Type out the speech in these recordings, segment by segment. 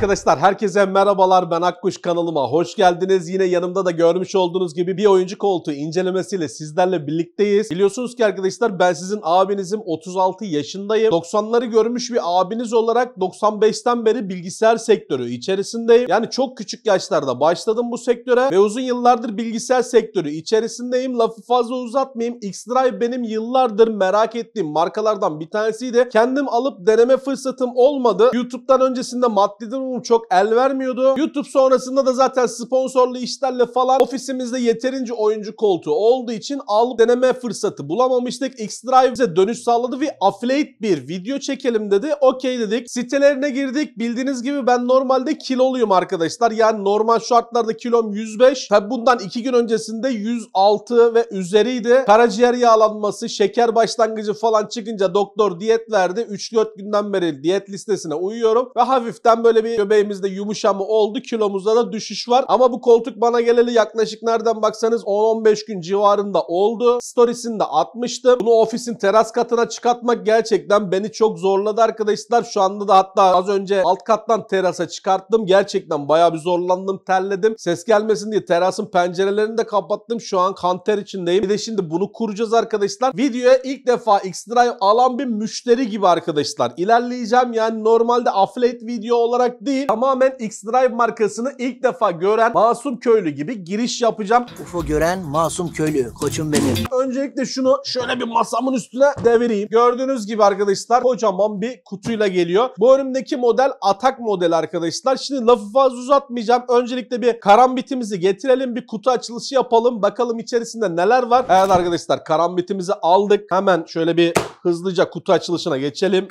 Arkadaşlar herkese merhabalar ben Akkuş kanalıma hoş geldiniz. Yine yanımda da görmüş olduğunuz gibi bir oyuncu koltuğu incelemesiyle sizlerle birlikteyiz. Biliyorsunuz ki arkadaşlar ben sizin abinizim 36 yaşındayım. 90'ları görmüş bir abiniz olarak 95'ten beri bilgisayar sektörü içerisindeyim. Yani çok küçük yaşlarda başladım bu sektöre ve uzun yıllardır bilgisayar sektörü içerisindeyim. Lafı fazla uzatmayayım. X-Drive benim yıllardır merak ettiğim markalardan bir tanesiydi. Kendim alıp deneme fırsatım olmadı. YouTube'dan öncesinde maddi Hmm, çok el vermiyordu. YouTube sonrasında da zaten sponsorlu işlerle falan ofisimizde yeterince oyuncu koltuğu olduğu için alıp deneme fırsatı bulamamıştık. X-Drive bize dönüş sağladı ve affiliate bir video çekelim dedi. Okey dedik. Sitelerine girdik. Bildiğiniz gibi ben normalde kiloluyum arkadaşlar. Yani normal şartlarda kilom 105. Tabi bundan 2 gün öncesinde 106 ve üzeriydi. Karaciğer yağlanması, şeker başlangıcı falan çıkınca doktor diyet verdi. 3-4 günden beri diyet listesine uyuyorum ve hafiften böyle bir Göbeğimizde yumuşama oldu. Kilomuzda da düşüş var. Ama bu koltuk bana geleli yaklaşık nereden baksanız 10-15 gün civarında oldu. Storiesini de atmıştım. Bunu ofisin teras katına çıkartmak gerçekten beni çok zorladı arkadaşlar. Şu anda da hatta az önce alt kattan terasa çıkarttım. Gerçekten bayağı bir zorlandım, terledim. Ses gelmesin diye terasın pencerelerini de kapattım. Şu an kanter içindeyim. Bir de şimdi bunu kuracağız arkadaşlar. Videoya ilk defa X-Drive alan bir müşteri gibi arkadaşlar. İlerleyeceğim yani normalde affiliate video olarak değil değil tamamen X-Drive markasını ilk defa gören masum köylü gibi giriş yapacağım. UFO gören masum köylü koçum benim. Öncelikle şunu şöyle bir masamın üstüne devireyim. Gördüğünüz gibi arkadaşlar kocaman bir kutuyla geliyor. Bu önümdeki model atak model arkadaşlar. Şimdi lafı fazla uzatmayacağım. Öncelikle bir karambitimizi getirelim. Bir kutu açılışı yapalım. Bakalım içerisinde neler var. Evet arkadaşlar karambitimizi aldık. Hemen şöyle bir hızlıca kutu açılışına geçelim.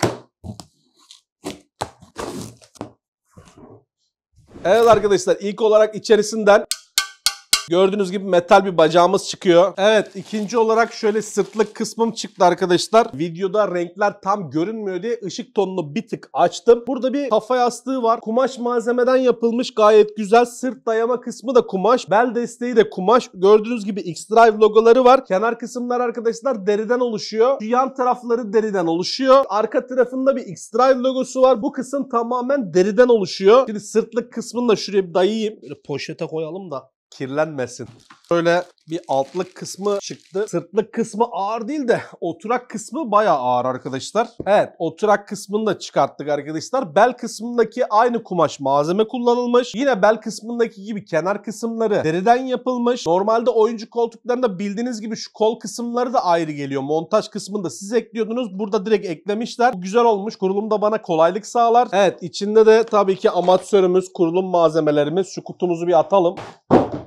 Evet arkadaşlar ilk olarak içerisinden Gördüğünüz gibi metal bir bacağımız çıkıyor. Evet ikinci olarak şöyle sırtlık kısmım çıktı arkadaşlar. Videoda renkler tam görünmüyor diye ışık tonunu bir tık açtım. Burada bir kafa yastığı var. Kumaş malzemeden yapılmış gayet güzel. Sırt dayama kısmı da kumaş. Bel desteği de kumaş. Gördüğünüz gibi X-Drive logoları var. Kenar kısımlar arkadaşlar deriden oluşuyor. Şu yan tarafları deriden oluşuyor. Arka tarafında bir X-Drive logosu var. Bu kısım tamamen deriden oluşuyor. Şimdi sırtlık kısmını da şuraya bir dayayayım. Böyle poşete koyalım da kirlenmesin. Böyle bir altlık kısmı çıktı. Sırtlık kısmı ağır değil de oturak kısmı baya ağır arkadaşlar. Evet oturak kısmını da çıkarttık arkadaşlar. Bel kısmındaki aynı kumaş malzeme kullanılmış. Yine bel kısmındaki gibi kenar kısımları deriden yapılmış. Normalde oyuncu koltuklarında bildiğiniz gibi şu kol kısımları da ayrı geliyor. Montaj kısmında siz ekliyordunuz. Burada direkt eklemişler. Bu güzel olmuş. Kurulumda bana kolaylık sağlar. Evet içinde de tabii ki amatörümüz, kurulum malzemelerimiz. Şu kutumuzu bir atalım.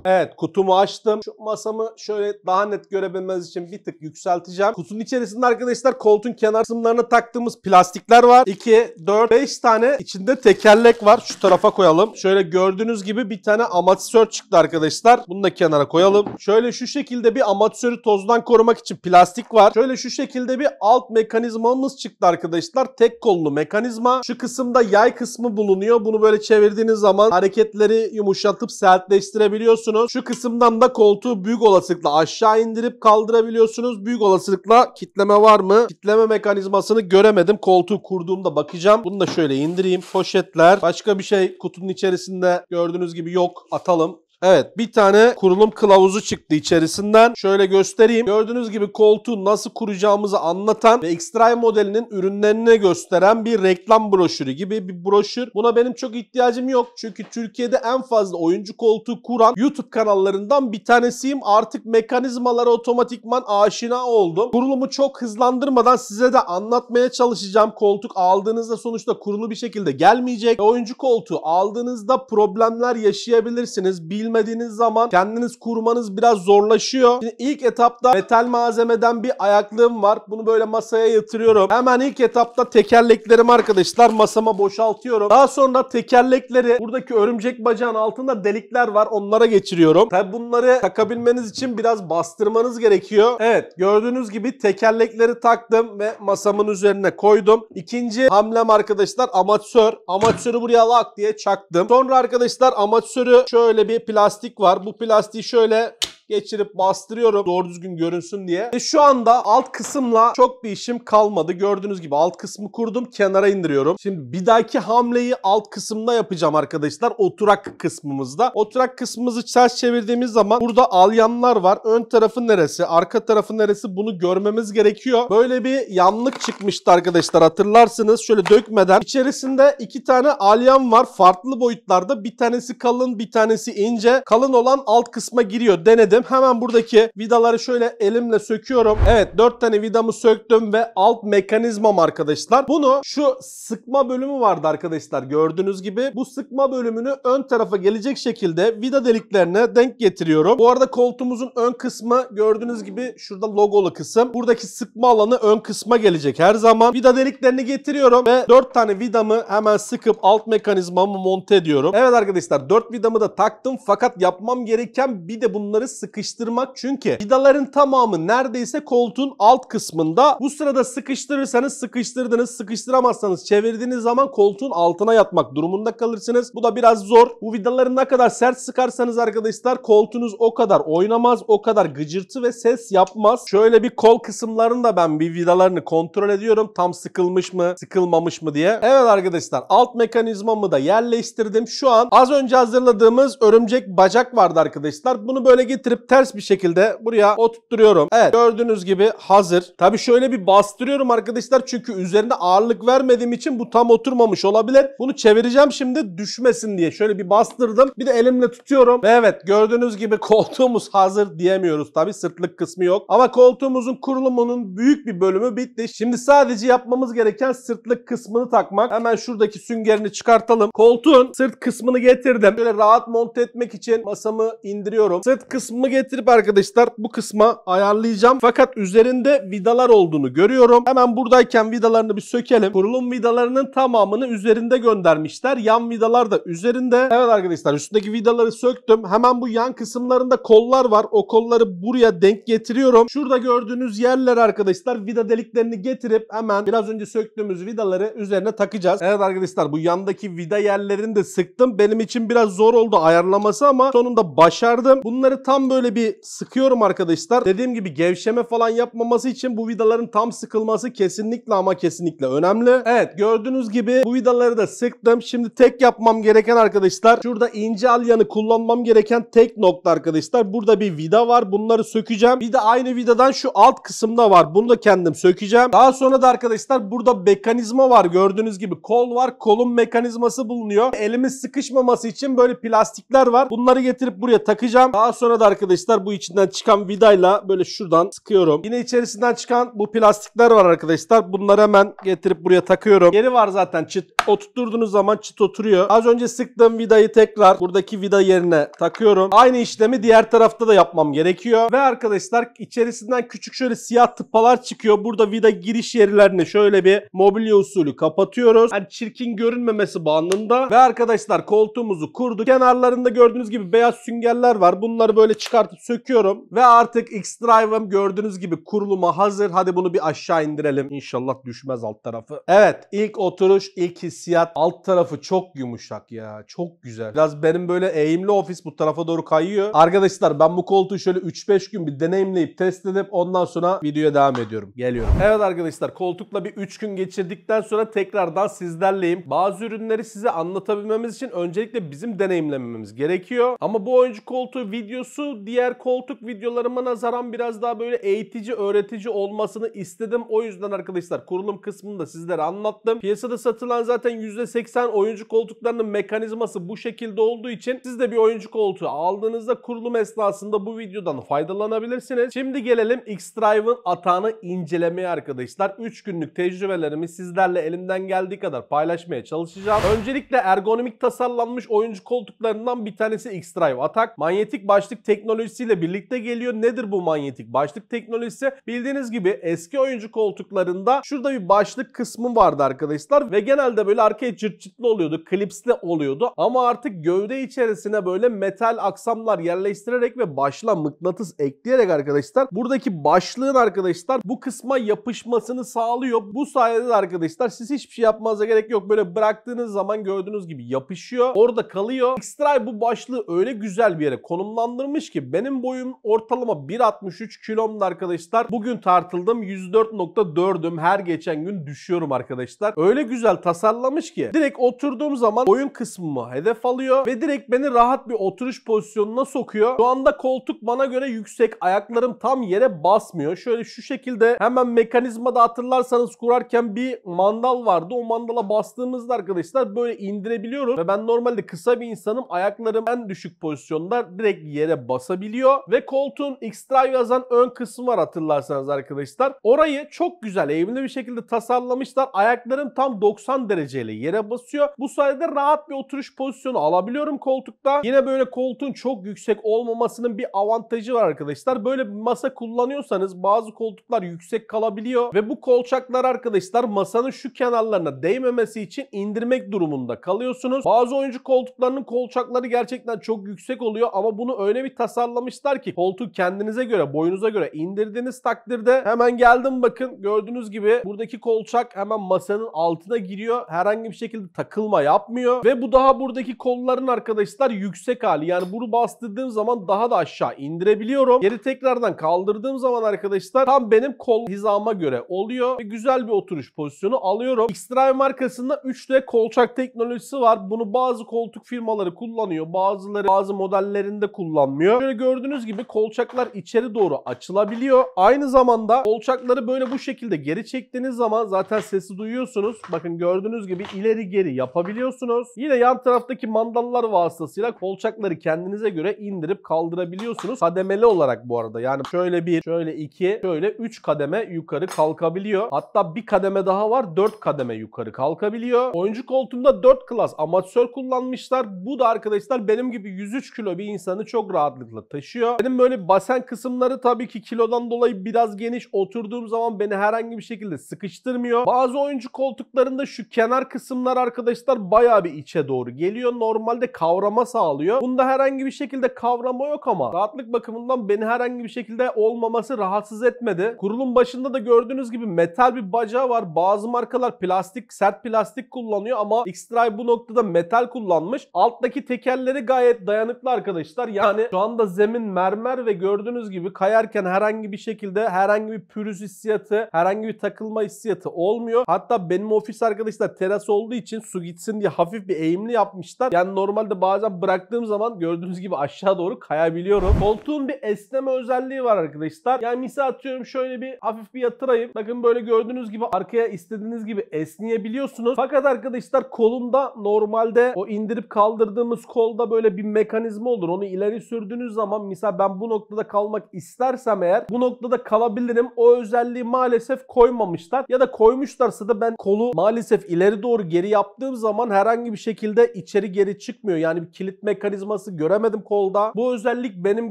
Evet kutumu açtım. Şu masamı şöyle daha net görebilmeniz için bir tık yükselteceğim. Kutunun içerisinde arkadaşlar koltuğun kenar kısımlarına taktığımız plastikler var. 2, 4, 5 tane içinde tekerlek var. Şu tarafa koyalım. Şöyle gördüğünüz gibi bir tane amatör çıktı arkadaşlar. Bunu da kenara koyalım. Şöyle şu şekilde bir amatörü tozdan korumak için plastik var. Şöyle şu şekilde bir alt mekanizmamız çıktı arkadaşlar. Tek kollu mekanizma. Şu kısımda yay kısmı bulunuyor. Bunu böyle çevirdiğiniz zaman hareketleri yumuşatıp sertleştirebiliyorsunuz alabiliyorsunuz. Şu kısımdan da koltuğu büyük olasılıkla aşağı indirip kaldırabiliyorsunuz. Büyük olasılıkla kitleme var mı? Kitleme mekanizmasını göremedim. Koltuğu kurduğumda bakacağım. Bunu da şöyle indireyim. Poşetler. Başka bir şey kutunun içerisinde gördüğünüz gibi yok. Atalım. Evet bir tane kurulum kılavuzu çıktı içerisinden. Şöyle göstereyim. Gördüğünüz gibi koltuğu nasıl kuracağımızı anlatan ve x modelinin ürünlerini gösteren bir reklam broşürü gibi bir broşür. Buna benim çok ihtiyacım yok. Çünkü Türkiye'de en fazla oyuncu koltuğu kuran YouTube kanallarından bir tanesiyim. Artık mekanizmalara otomatikman aşina oldum. Kurulumu çok hızlandırmadan size de anlatmaya çalışacağım. Koltuk aldığınızda sonuçta kurulu bir şekilde gelmeyecek. Oyuncu koltuğu aldığınızda problemler yaşayabilirsiniz. Bilmem bilmediğiniz zaman kendiniz kurmanız biraz zorlaşıyor. Şimdi ilk etapta metal malzemeden bir ayaklığım var. Bunu böyle masaya yatırıyorum. Hemen ilk etapta tekerleklerimi arkadaşlar masama boşaltıyorum. Daha sonra tekerlekleri buradaki örümcek bacağın altında delikler var. Onlara geçiriyorum. Tabi bunları takabilmeniz için biraz bastırmanız gerekiyor. Evet gördüğünüz gibi tekerlekleri taktım ve masamın üzerine koydum. İkinci hamlem arkadaşlar amatör. Amatörü buraya lak diye çaktım. Sonra arkadaşlar amatörü şöyle bir plan plastik var. Bu plastiği şöyle geçirip bastırıyorum doğru düzgün görünsün diye. Ve şu anda alt kısımla çok bir işim kalmadı. Gördüğünüz gibi alt kısmı kurdum kenara indiriyorum. Şimdi bir dahaki hamleyi alt kısımda yapacağım arkadaşlar. Oturak kısmımızda. Oturak kısmımızı ters çevirdiğimiz zaman burada alyanlar var. Ön tarafı neresi? Arka tarafı neresi? Bunu görmemiz gerekiyor. Böyle bir yanlık çıkmıştı arkadaşlar hatırlarsınız. Şöyle dökmeden. içerisinde iki tane alyan var. Farklı boyutlarda. Bir tanesi kalın bir tanesi ince. Kalın olan alt kısma giriyor. Denedim edelim. Hemen buradaki vidaları şöyle elimle söküyorum. Evet 4 tane vidamı söktüm ve alt mekanizmam arkadaşlar. Bunu şu sıkma bölümü vardı arkadaşlar gördüğünüz gibi. Bu sıkma bölümünü ön tarafa gelecek şekilde vida deliklerine denk getiriyorum. Bu arada koltuğumuzun ön kısmı gördüğünüz gibi şurada logolu kısım. Buradaki sıkma alanı ön kısma gelecek her zaman. Vida deliklerini getiriyorum ve 4 tane vidamı hemen sıkıp alt mekanizmamı monte ediyorum. Evet arkadaşlar 4 vidamı da taktım fakat yapmam gereken bir de bunları sıkıştırmak çünkü vidaların tamamı neredeyse koltuğun alt kısmında. Bu sırada sıkıştırırsanız sıkıştırdınız, sıkıştıramazsanız çevirdiğiniz zaman koltuğun altına yatmak durumunda kalırsınız. Bu da biraz zor. Bu vidaları ne kadar sert sıkarsanız arkadaşlar koltuğunuz o kadar oynamaz, o kadar gıcırtı ve ses yapmaz. Şöyle bir kol kısımlarında ben bir vidalarını kontrol ediyorum. Tam sıkılmış mı, sıkılmamış mı diye. Evet arkadaşlar alt mekanizmamı da yerleştirdim. Şu an az önce hazırladığımız örümcek bacak vardı arkadaşlar. Bunu böyle getir getirip ters bir şekilde buraya oturtturuyorum. Evet gördüğünüz gibi hazır. Tabi şöyle bir bastırıyorum arkadaşlar çünkü üzerinde ağırlık vermediğim için bu tam oturmamış olabilir. Bunu çevireceğim şimdi düşmesin diye. Şöyle bir bastırdım. Bir de elimle tutuyorum. Ve evet gördüğünüz gibi koltuğumuz hazır diyemiyoruz tabi sırtlık kısmı yok. Ama koltuğumuzun kurulumunun büyük bir bölümü bitti. Şimdi sadece yapmamız gereken sırtlık kısmını takmak. Hemen şuradaki süngerini çıkartalım. Koltuğun sırt kısmını getirdim. Böyle rahat monte etmek için masamı indiriyorum. Sırt kısmı kısmı getirip arkadaşlar bu kısma ayarlayacağım. Fakat üzerinde vidalar olduğunu görüyorum. Hemen buradayken vidalarını bir sökelim. Kurulum vidalarının tamamını üzerinde göndermişler. Yan vidalar da üzerinde. Evet arkadaşlar üstündeki vidaları söktüm. Hemen bu yan kısımlarında kollar var. O kolları buraya denk getiriyorum. Şurada gördüğünüz yerler arkadaşlar vida deliklerini getirip hemen biraz önce söktüğümüz vidaları üzerine takacağız. Evet arkadaşlar bu yandaki vida yerlerini de sıktım. Benim için biraz zor oldu ayarlaması ama sonunda başardım. Bunları tam böyle bir sıkıyorum arkadaşlar. Dediğim gibi gevşeme falan yapmaması için bu vidaların tam sıkılması kesinlikle ama kesinlikle önemli. Evet gördüğünüz gibi bu vidaları da sıktım. Şimdi tek yapmam gereken arkadaşlar şurada ince alyanı kullanmam gereken tek nokta arkadaşlar. Burada bir vida var. Bunları sökeceğim. Bir de aynı vidadan şu alt kısımda var. Bunu da kendim sökeceğim. Daha sonra da arkadaşlar burada mekanizma var. Gördüğünüz gibi kol var. Kolun mekanizması bulunuyor. Elimiz sıkışmaması için böyle plastikler var. Bunları getirip buraya takacağım. Daha sonra da arkadaşlar arkadaşlar bu içinden çıkan vidayla böyle şuradan sıkıyorum. Yine içerisinden çıkan bu plastikler var arkadaşlar. Bunları hemen getirip buraya takıyorum. Yeri var zaten çıt oturtturduğunuz zaman çıt oturuyor. Az önce sıktığım vidayı tekrar buradaki vida yerine takıyorum. Aynı işlemi diğer tarafta da yapmam gerekiyor. Ve arkadaşlar içerisinden küçük şöyle siyah tıpalar çıkıyor. Burada vida giriş yerlerini şöyle bir mobilya usulü kapatıyoruz. Yani çirkin görünmemesi bağımlılığında. Ve arkadaşlar koltuğumuzu kurduk. Kenarlarında gördüğünüz gibi beyaz süngerler var. Bunları böyle çık çıkartıp söküyorum. Ve artık X-Drive'ım gördüğünüz gibi kuruluma hazır. Hadi bunu bir aşağı indirelim. İnşallah düşmez alt tarafı. Evet ilk oturuş, ilk hissiyat. Alt tarafı çok yumuşak ya. Çok güzel. Biraz benim böyle eğimli ofis bu tarafa doğru kayıyor. Arkadaşlar ben bu koltuğu şöyle 3-5 gün bir deneyimleyip test edip ondan sonra videoya devam ediyorum. Geliyorum. Evet arkadaşlar koltukla bir 3 gün geçirdikten sonra tekrardan sizlerleyim. Bazı ürünleri size anlatabilmemiz için öncelikle bizim deneyimlememiz gerekiyor. Ama bu oyuncu koltuğu videosu diğer koltuk videolarıma nazaran biraz daha böyle eğitici, öğretici olmasını istedim. O yüzden arkadaşlar kurulum kısmını da sizlere anlattım. Piyasada satılan zaten %80 oyuncu koltuklarının mekanizması bu şekilde olduğu için siz de bir oyuncu koltuğu aldığınızda kurulum esnasında bu videodan faydalanabilirsiniz. Şimdi gelelim X-Drive'ın atağını incelemeye arkadaşlar. 3 günlük tecrübelerimi sizlerle elimden geldiği kadar paylaşmaya çalışacağım. Öncelikle ergonomik tasarlanmış oyuncu koltuklarından bir tanesi X-Drive atak. Manyetik başlık teknolojisi teknolojisiyle birlikte geliyor. Nedir bu manyetik başlık teknolojisi? Bildiğiniz gibi eski oyuncu koltuklarında şurada bir başlık kısmı vardı arkadaşlar ve genelde böyle arkaya cırt cırtlı oluyordu, klipsli oluyordu ama artık gövde içerisine böyle metal aksamlar yerleştirerek ve başla mıknatıs ekleyerek arkadaşlar buradaki başlığın arkadaşlar bu kısma yapışmasını sağlıyor. Bu sayede de arkadaşlar siz hiçbir şey yapmanıza gerek yok. Böyle bıraktığınız zaman gördüğünüz gibi yapışıyor. Orada kalıyor. x Xtray bu başlığı öyle güzel bir yere konumlandırmış ki benim boyum ortalama 1.63 kilomdu arkadaşlar. Bugün tartıldım 104.4'üm. Her geçen gün düşüyorum arkadaşlar. Öyle güzel tasarlamış ki direkt oturduğum zaman boyun kısmımı hedef alıyor ve direkt beni rahat bir oturuş pozisyonuna sokuyor. Şu anda koltuk bana göre yüksek. Ayaklarım tam yere basmıyor. Şöyle şu şekilde hemen mekanizma da hatırlarsanız kurarken bir mandal vardı. O mandala bastığımızda arkadaşlar böyle indirebiliyoruz ve ben normalde kısa bir insanım. Ayaklarım en düşük pozisyonda direkt yere basıyor basabiliyor. Ve koltuğun X-Drive yazan ön kısmı var hatırlarsanız arkadaşlar. Orayı çok güzel eğimli bir şekilde tasarlamışlar. Ayakların tam 90 dereceyle yere basıyor. Bu sayede rahat bir oturuş pozisyonu alabiliyorum koltukta. Yine böyle koltuğun çok yüksek olmamasının bir avantajı var arkadaşlar. Böyle bir masa kullanıyorsanız bazı koltuklar yüksek kalabiliyor ve bu kolçaklar arkadaşlar masanın şu kenarlarına değmemesi için indirmek durumunda kalıyorsunuz. Bazı oyuncu koltuklarının kolçakları gerçekten çok yüksek oluyor ama bunu öyle bir tasarlamışlar tasarlamışlar ki koltuğu kendinize göre, boyunuza göre indirdiğiniz takdirde hemen geldim bakın gördüğünüz gibi buradaki kolçak hemen masanın altına giriyor. Herhangi bir şekilde takılma yapmıyor ve bu daha buradaki kolların arkadaşlar yüksek hali. Yani bunu bastırdığım zaman daha da aşağı indirebiliyorum. Geri tekrardan kaldırdığım zaman arkadaşlar tam benim kol hizama göre oluyor ve güzel bir oturuş pozisyonu alıyorum. X-Drive markasında 3D kolçak teknolojisi var. Bunu bazı koltuk firmaları kullanıyor. Bazıları bazı modellerinde kullanmıyor. Şöyle gördüğünüz gibi kolçaklar içeri doğru açılabiliyor. Aynı zamanda kolçakları böyle bu şekilde geri çektiğiniz zaman zaten sesi duyuyorsunuz. Bakın gördüğünüz gibi ileri geri yapabiliyorsunuz. Yine yan taraftaki mandallar vasıtasıyla kolçakları kendinize göre indirip kaldırabiliyorsunuz. Kademeli olarak bu arada yani şöyle bir, şöyle iki, şöyle üç kademe yukarı kalkabiliyor. Hatta bir kademe daha var dört kademe yukarı kalkabiliyor. Oyuncu koltuğunda dört klas amatör kullanmışlar. Bu da arkadaşlar benim gibi 103 kilo bir insanı çok rahatlıkla rahatlıkla taşıyor. Benim böyle basen kısımları tabii ki kilodan dolayı biraz geniş. Oturduğum zaman beni herhangi bir şekilde sıkıştırmıyor. Bazı oyuncu koltuklarında şu kenar kısımlar arkadaşlar bayağı bir içe doğru geliyor. Normalde kavrama sağlıyor. Bunda herhangi bir şekilde kavrama yok ama rahatlık bakımından beni herhangi bir şekilde olmaması rahatsız etmedi. Kurulum başında da gördüğünüz gibi metal bir bacağı var. Bazı markalar plastik, sert plastik kullanıyor ama X-Drive bu noktada metal kullanmış. Alttaki tekerleri gayet dayanıklı arkadaşlar. Yani şu anda Burada zemin mermer ve gördüğünüz gibi kayarken herhangi bir şekilde herhangi bir pürüz hissiyatı, herhangi bir takılma hissiyatı olmuyor. Hatta benim ofis arkadaşlar teras olduğu için su gitsin diye hafif bir eğimli yapmışlar. Yani normalde bazen bıraktığım zaman gördüğünüz gibi aşağı doğru kayabiliyorum. Koltuğun bir esneme özelliği var arkadaşlar. Yani misal atıyorum şöyle bir hafif bir yatırayım. Bakın böyle gördüğünüz gibi arkaya istediğiniz gibi esneyebiliyorsunuz. Fakat arkadaşlar kolumda normalde o indirip kaldırdığımız kolda böyle bir mekanizma olur. Onu ileri sürdüğünüz zaman misal ben bu noktada kalmak istersem eğer bu noktada kalabilirim. O özelliği maalesef koymamışlar. Ya da koymuşlarsa da ben kolu maalesef ileri doğru geri yaptığım zaman herhangi bir şekilde içeri geri çıkmıyor. Yani bir kilit mekanizması göremedim kolda. Bu özellik benim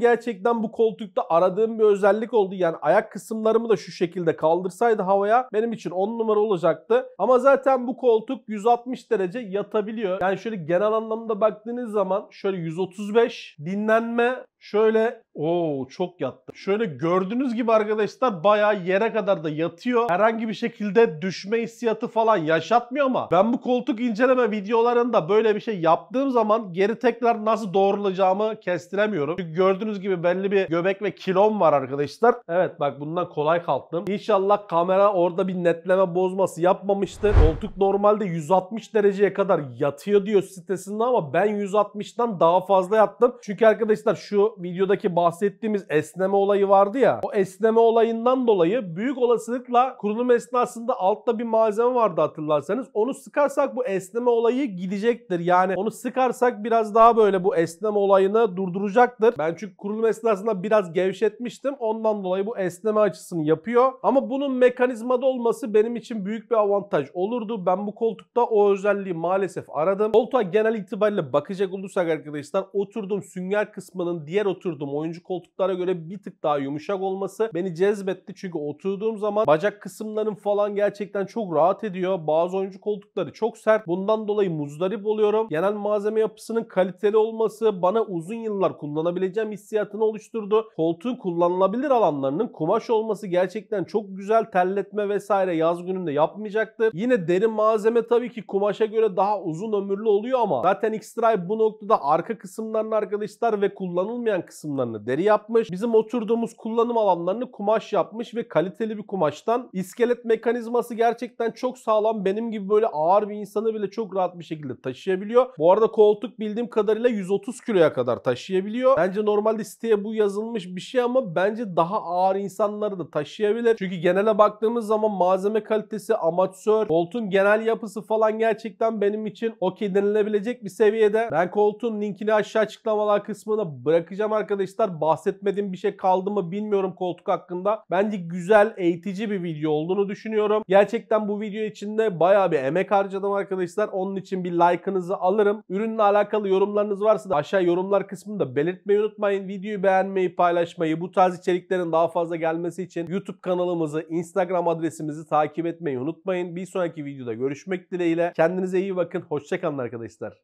gerçekten bu koltukta aradığım bir özellik oldu. Yani ayak kısımlarımı da şu şekilde kaldırsaydı havaya benim için 10 numara olacaktı. Ama zaten bu koltuk 160 derece yatabiliyor. Yani şöyle genel anlamda baktığınız zaman şöyle 135 dinlenme Şöyle o çok yattı. Şöyle gördüğünüz gibi arkadaşlar bayağı yere kadar da yatıyor. Herhangi bir şekilde düşme hissiyatı falan yaşatmıyor ama ben bu koltuk inceleme videolarında böyle bir şey yaptığım zaman geri tekrar nasıl doğrulacağımı kestiremiyorum. Çünkü gördüğünüz gibi belli bir göbek ve kilom var arkadaşlar. Evet bak bundan kolay kalktım. İnşallah kamera orada bir netleme bozması yapmamıştı. Koltuk normalde 160 dereceye kadar yatıyor diyor sitesinde ama ben 160'dan daha fazla yattım. Çünkü arkadaşlar şu videodaki bahsettiğimiz esneme olayı vardı ya. O esneme olayından dolayı büyük olasılıkla kurulum esnasında altta bir malzeme vardı hatırlarsanız. Onu sıkarsak bu esneme olayı gidecektir. Yani onu sıkarsak biraz daha böyle bu esneme olayını durduracaktır. Ben çünkü kurulum esnasında biraz gevşetmiştim. Ondan dolayı bu esneme açısını yapıyor. Ama bunun mekanizmada olması benim için büyük bir avantaj olurdu. Ben bu koltukta o özelliği maalesef aradım. Koltuğa genel itibariyle bakacak olursak arkadaşlar oturduğum sünger kısmının diğer diğer oturduğum oyuncu koltuklara göre bir tık daha yumuşak olması beni cezbetti. Çünkü oturduğum zaman bacak kısımlarım falan gerçekten çok rahat ediyor. Bazı oyuncu koltukları çok sert. Bundan dolayı muzdarip oluyorum. Genel malzeme yapısının kaliteli olması bana uzun yıllar kullanabileceğim hissiyatını oluşturdu. Koltuğun kullanılabilir alanlarının kumaş olması gerçekten çok güzel. Terletme vesaire yaz gününde yapmayacaktır. Yine deri malzeme tabii ki kumaşa göre daha uzun ömürlü oluyor ama zaten X-Drive bu noktada arka kısımlarını arkadaşlar ve kullanılmayan olmayan kısımlarını deri yapmış. Bizim oturduğumuz kullanım alanlarını kumaş yapmış ve kaliteli bir kumaştan. İskelet mekanizması gerçekten çok sağlam. Benim gibi böyle ağır bir insanı bile çok rahat bir şekilde taşıyabiliyor. Bu arada koltuk bildiğim kadarıyla 130 kiloya kadar taşıyabiliyor. Bence normalde siteye bu yazılmış bir şey ama bence daha ağır insanları da taşıyabilir. Çünkü genele baktığımız zaman malzeme kalitesi, amatör, koltuğun genel yapısı falan gerçekten benim için okey denilebilecek bir seviyede. Ben koltuğun linkini aşağı açıklamalar kısmına bırakacağım bırakacağım arkadaşlar. Bahsetmediğim bir şey kaldı mı bilmiyorum koltuk hakkında. Bence güzel, eğitici bir video olduğunu düşünüyorum. Gerçekten bu video içinde bayağı bir emek harcadım arkadaşlar. Onun için bir like'ınızı alırım. Ürünle alakalı yorumlarınız varsa da aşağı yorumlar kısmında belirtmeyi unutmayın. Videoyu beğenmeyi, paylaşmayı, bu tarz içeriklerin daha fazla gelmesi için YouTube kanalımızı, Instagram adresimizi takip etmeyi unutmayın. Bir sonraki videoda görüşmek dileğiyle. Kendinize iyi bakın. Hoşçakalın arkadaşlar.